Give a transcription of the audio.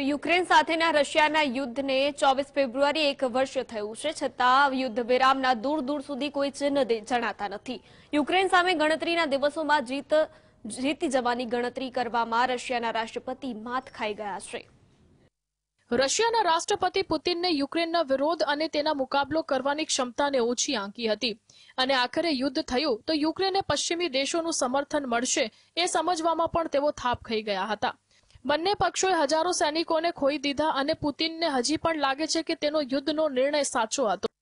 Ukraine સાથેના રશિયાના યુદ્ધને ચોવીસ ફેબ્રુઆરી એક વર્ષ થયું છે છતાં યુદ્ધ વિરામના દૂર દૂર સુધી કોઈ ચિહ્ન જણાતા નથી યુક્રેન સામે ગણતરીના દિવસોમાં જીત જીતી જવાની ગણતરી કરવામાં રશિયાના રાષ્ટ્રપતિ માત ખાઈ ગયા છે રશિયાના રાષ્ટ્રપતિ પુતિનને યુક્રેનના વિરોધ અને તેના મુકાબલો કરવાની ક્ષમતાને ઓછી આંકી હતી અને આખરે યુદ્ધ થયું તો યુક્રેનને પશ્ચિમી દેશોનું સમર્થન મળશે એ સમજવામાં પણ તેઓ થાપ ખાઈ ગયા હતા બંને પક્ષોએ હજારો સૈનિકોને ખોઈ દીધા અને પુતિનને હજી પણ લાગે છે કે તેનો યુદ્ધનો નિર્ણય સાચો હતો